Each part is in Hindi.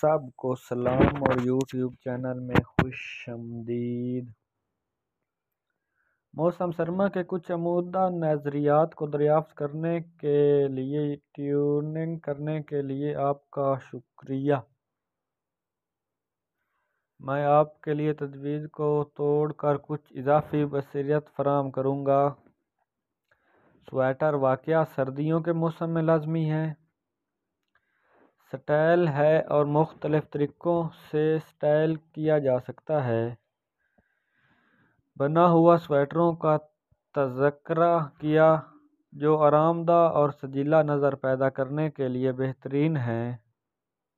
सब को सलाम और यूट्यूब चैनल में खुश आमदीद मौसम सरमा के कुछ अमूदा नज़रियात को दरियाफ्त करने के लिए ट्यूनिंग करने के लिए आपका शुक्रिया मैं आपके लिए तजवीज़ को तोड़ कर कुछ इजाफी बसरियत फराम करूँगा स्वेटर वाक़ सर्दियों के मौसम में लाजमी है स्टाइल है और मुख्तलिफ़ तरीक़ों से स्टाइल किया जा सकता है बना हुआ स्वेटरों का तज़करा किया जो आरामदा और सजीला नज़र पैदा करने के लिए बेहतरीन है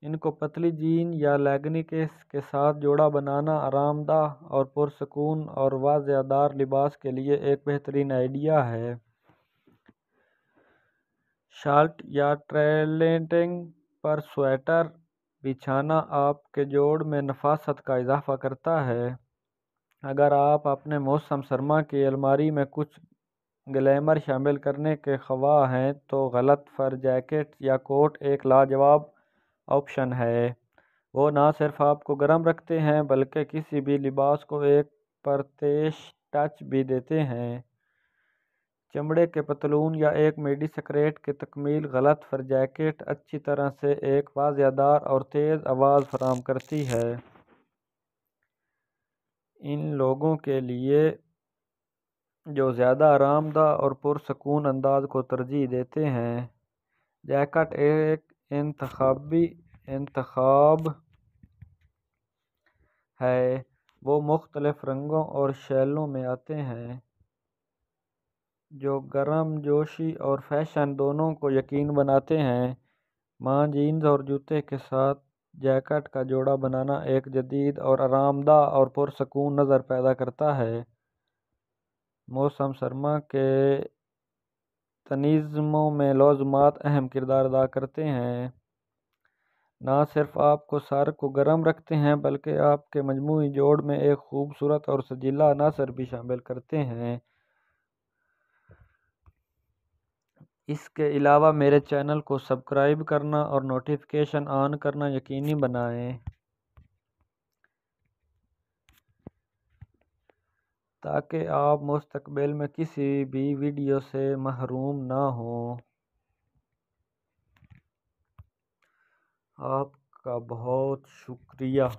इनको पतली जीन या लेगिंग्स के साथ जोड़ा बनाना आरामदा और पुरसकून और वाज़ेदार लिबास के लिए एक बेहतरीन आइडिया है शर्ट या ट्रेलेंटिंग पर स्वेटर बिछाना आपके जोड़ में नफासत का इजाफा करता है अगर आप अपने मौसम सरमा की अलमारी में कुछ ग्लैमर शामिल करने के खवाह हैं तो गलत फर जैकेट या कोट एक लाजवाब ऑप्शन है वो ना सिर्फ आपको गर्म रखते हैं बल्कि किसी भी लिबास को एक परतेश टच भी देते हैं चमड़े के पतलून या एक मिडस्कर्ट की तकमील गलत फ़र जैकेट अच्छी तरह से एक वाज़ेदार और तेज़ आवाज़ फ़राम करती है इन लोगों के लिए जो ज़्यादा आरामदा और पुरसकून अंदाज को तरजीह देते हैं जैकेट एक इंतबी इंतखब है वो मुख्तलफ़ रंगों और शैलों में आते हैं जो गर्म जोशी और फैशन दोनों को यकीन बनाते हैं मां जीन्स और जूते के साथ जैकेट का जोड़ा बनाना एक जदीद और आरामदा और पुरसकून नज़र पैदा करता है मौसम सरमा के तनिज़मों में लाजमात अहम किरदार अदा करते हैं ना सिर्फ आपको सर को गर्म रखते हैं बल्कि आपके मजमू जोड़ में एक खूबसूरत और सजीला नसर भी शामिल करते हैं इसके अलावा मेरे चैनल को सब्सक्राइब करना और नोटिफिकेशन ऑन करना यकीनी बनाएं ताकि आप मुस्तकबिल में किसी भी वीडियो से महरूम ना हो आपका बहुत शुक्रिया